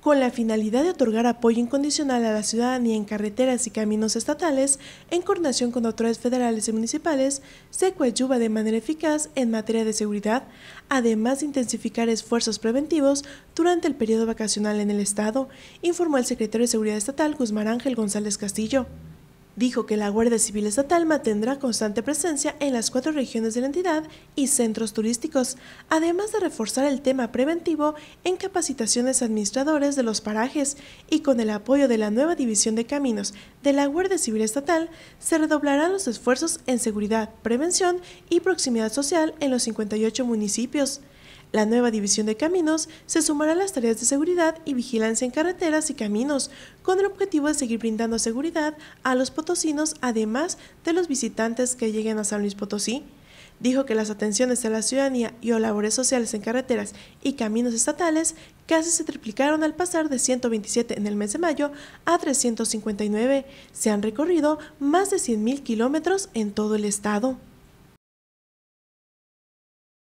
con la finalidad de otorgar apoyo incondicional a la ciudadanía en carreteras y caminos estatales, en coordinación con autoridades federales y municipales, se coadyuva de manera eficaz en materia de seguridad, además de intensificar esfuerzos preventivos durante el periodo vacacional en el Estado, informó el secretario de Seguridad Estatal Guzmán Ángel González Castillo. Dijo que la Guardia Civil Estatal mantendrá constante presencia en las cuatro regiones de la entidad y centros turísticos, además de reforzar el tema preventivo en capacitaciones administradores de los parajes y con el apoyo de la nueva División de Caminos de la Guardia Civil Estatal, se redoblarán los esfuerzos en seguridad, prevención y proximidad social en los 58 municipios. La nueva división de caminos se sumará a las tareas de seguridad y vigilancia en carreteras y caminos, con el objetivo de seguir brindando seguridad a los potosinos, además de los visitantes que lleguen a San Luis Potosí. Dijo que las atenciones a la ciudadanía y o labores sociales en carreteras y caminos estatales casi se triplicaron al pasar de 127 en el mes de mayo a 359. Se han recorrido más de 100.000 kilómetros en todo el estado.